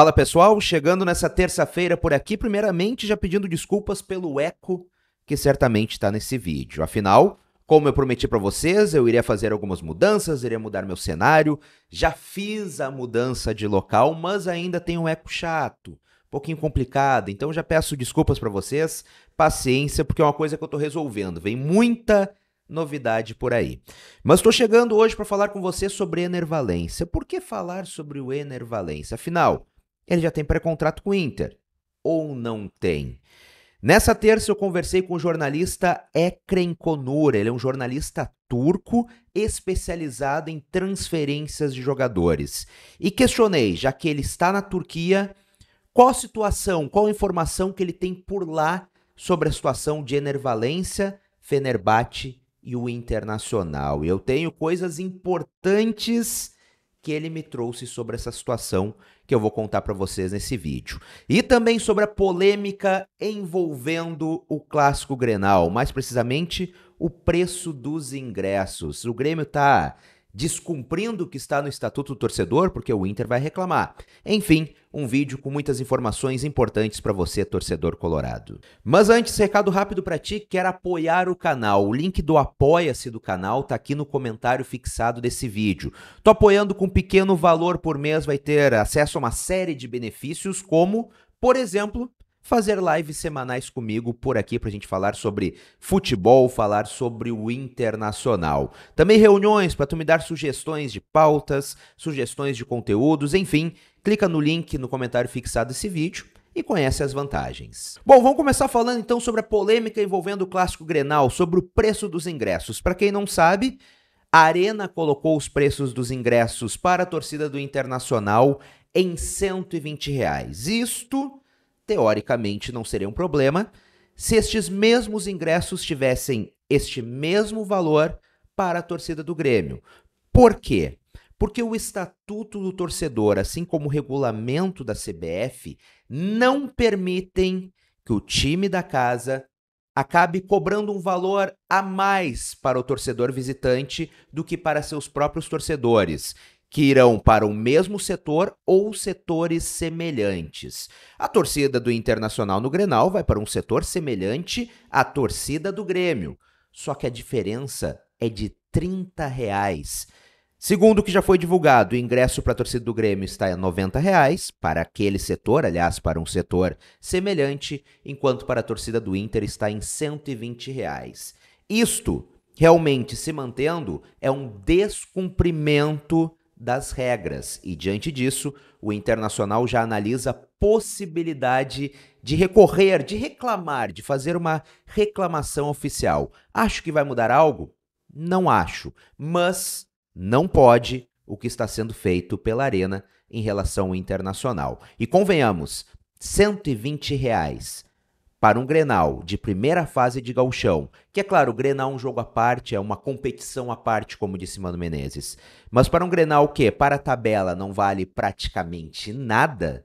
Fala pessoal, chegando nessa terça-feira por aqui, primeiramente já pedindo desculpas pelo eco que certamente está nesse vídeo. Afinal, como eu prometi para vocês, eu iria fazer algumas mudanças, iria mudar meu cenário. Já fiz a mudança de local, mas ainda tem um eco chato, um pouquinho complicado. Então já peço desculpas para vocês, paciência, porque é uma coisa que eu estou resolvendo. Vem muita novidade por aí. Mas estou chegando hoje para falar com você sobre Enervalência. Por que falar sobre o Enervalência? Afinal, ele já tem pré-contrato com o Inter. Ou não tem? Nessa terça eu conversei com o jornalista Ekrem Konur, ele é um jornalista turco especializado em transferências de jogadores. E questionei, já que ele está na Turquia, qual a situação, qual a informação que ele tem por lá sobre a situação de Enervalência, Fenerbahçe e o Internacional. E eu tenho coisas importantes que ele me trouxe sobre essa situação que eu vou contar para vocês nesse vídeo. E também sobre a polêmica envolvendo o clássico Grenal, mais precisamente o preço dos ingressos. O Grêmio tá descumprindo o que está no Estatuto do Torcedor, porque o Inter vai reclamar. Enfim, um vídeo com muitas informações importantes para você, torcedor colorado. Mas antes, recado rápido para ti que quer apoiar o canal. O link do Apoia-se do canal tá aqui no comentário fixado desse vídeo. Tô apoiando com um pequeno valor por mês, vai ter acesso a uma série de benefícios, como, por exemplo, fazer lives semanais comigo por aqui para a gente falar sobre futebol, falar sobre o internacional. Também reuniões para tu me dar sugestões de pautas, sugestões de conteúdos, enfim. Clica no link no comentário fixado desse vídeo e conhece as vantagens. Bom, vamos começar falando então sobre a polêmica envolvendo o clássico Grenal, sobre o preço dos ingressos. Para quem não sabe, a Arena colocou os preços dos ingressos para a torcida do Internacional em 120 reais. Isto teoricamente não seria um problema se estes mesmos ingressos tivessem este mesmo valor para a torcida do Grêmio. Por quê? Porque o Estatuto do Torcedor, assim como o regulamento da CBF, não permitem que o time da casa acabe cobrando um valor a mais para o torcedor visitante do que para seus próprios torcedores que irão para o mesmo setor ou setores semelhantes. A torcida do Internacional no Grenal vai para um setor semelhante à torcida do Grêmio, só que a diferença é de 30 reais. Segundo o que já foi divulgado, o ingresso para a torcida do Grêmio está a 90 reais para aquele setor, aliás, para um setor semelhante, enquanto para a torcida do Inter está em 120 reais. Isto realmente se mantendo é um descumprimento das regras. E diante disso, o Internacional já analisa a possibilidade de recorrer, de reclamar, de fazer uma reclamação oficial. Acho que vai mudar algo? Não acho, mas não pode o que está sendo feito pela Arena em relação ao Internacional. E convenhamos, 120 reais para um Grenal de primeira fase de gauchão, que é claro, o Grenal é um jogo à parte, é uma competição à parte, como disse Mano Menezes. Mas para um Grenal que, para a tabela, não vale praticamente nada,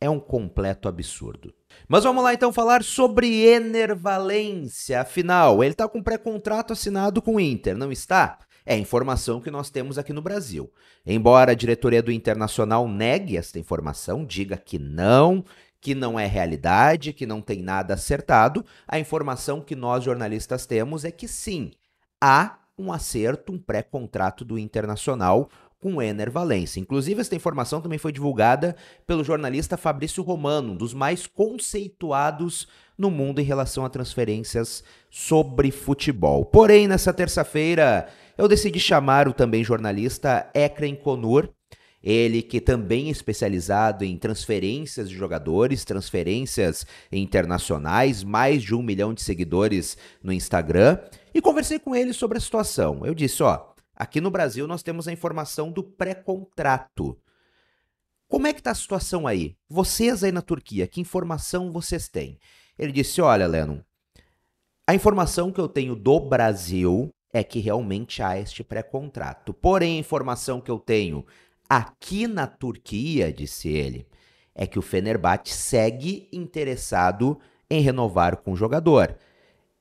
é um completo absurdo. Mas vamos lá então falar sobre Enervalência. Afinal, ele está com um pré-contrato assinado com o Inter, não está? É informação que nós temos aqui no Brasil. Embora a diretoria do Internacional negue esta informação, diga que não, que não é realidade, que não tem nada acertado. A informação que nós jornalistas temos é que sim, há um acerto, um pré-contrato do Internacional com o Ener Valência. Inclusive, esta informação também foi divulgada pelo jornalista Fabrício Romano, um dos mais conceituados no mundo em relação a transferências sobre futebol. Porém, nessa terça-feira, eu decidi chamar o também jornalista Ekren Konur, ele que também é especializado em transferências de jogadores, transferências internacionais, mais de um milhão de seguidores no Instagram, e conversei com ele sobre a situação. Eu disse: ó, aqui no Brasil nós temos a informação do pré-contrato. Como é que está a situação aí? Vocês aí na Turquia, que informação vocês têm? Ele disse: olha, Lennon, a informação que eu tenho do Brasil é que realmente há este pré-contrato. Porém, a informação que eu tenho Aqui na Turquia, disse ele, é que o Fenerbahçe segue interessado em renovar com o jogador.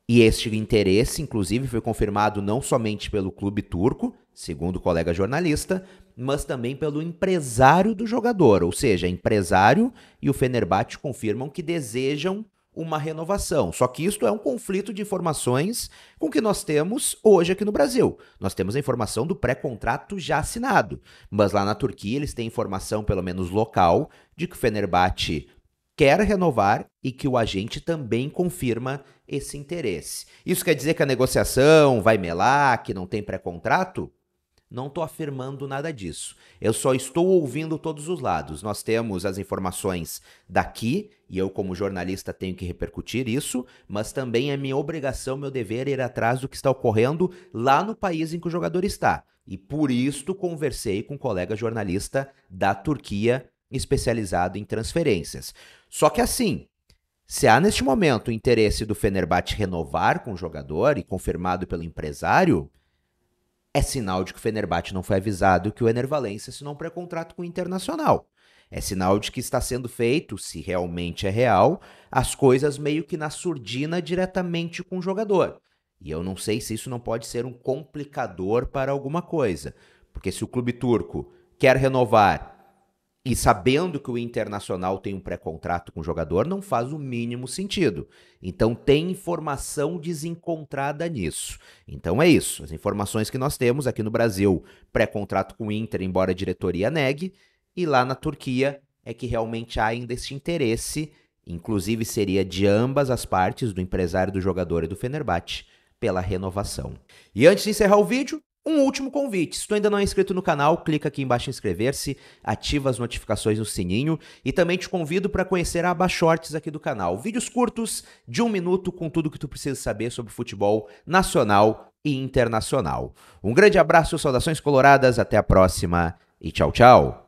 E este interesse, inclusive, foi confirmado não somente pelo clube turco, segundo o colega jornalista, mas também pelo empresário do jogador, ou seja, empresário e o Fenerbahçe confirmam que desejam uma renovação. Só que isto é um conflito de informações com que nós temos hoje aqui no Brasil. Nós temos a informação do pré-contrato já assinado, mas lá na Turquia eles têm informação, pelo menos local, de que o Fenerbahçe quer renovar e que o agente também confirma esse interesse. Isso quer dizer que a negociação vai melar, que não tem pré-contrato? Não estou afirmando nada disso. Eu só estou ouvindo todos os lados. Nós temos as informações daqui, e eu, como jornalista, tenho que repercutir isso, mas também é minha obrigação, meu dever, ir atrás do que está ocorrendo lá no país em que o jogador está. E por isto conversei com um colega jornalista da Turquia especializado em transferências. Só que assim, se há neste momento o interesse do Fenerbahçe renovar com o jogador e confirmado pelo empresário, é sinal de que o Fenerbahçe não foi avisado que o Enervalência se assinou um pré-contrato com o Internacional. É sinal de que está sendo feito, se realmente é real, as coisas meio que na surdina diretamente com o jogador. E eu não sei se isso não pode ser um complicador para alguma coisa. Porque se o clube turco quer renovar e sabendo que o Internacional tem um pré-contrato com o jogador, não faz o mínimo sentido. Então tem informação desencontrada nisso. Então é isso. As informações que nós temos aqui no Brasil, pré-contrato com o Inter, embora a diretoria negue, e lá na Turquia é que realmente há ainda este interesse, inclusive seria de ambas as partes, do empresário, do jogador e do Fenerbahçe, pela renovação. E antes de encerrar o vídeo, um último convite, se tu ainda não é inscrito no canal, clica aqui embaixo em inscrever-se, ativa as notificações no sininho e também te convido para conhecer a aba Shorts aqui do canal. Vídeos curtos de um minuto com tudo que tu precisa saber sobre futebol nacional e internacional. Um grande abraço, saudações coloradas, até a próxima e tchau, tchau!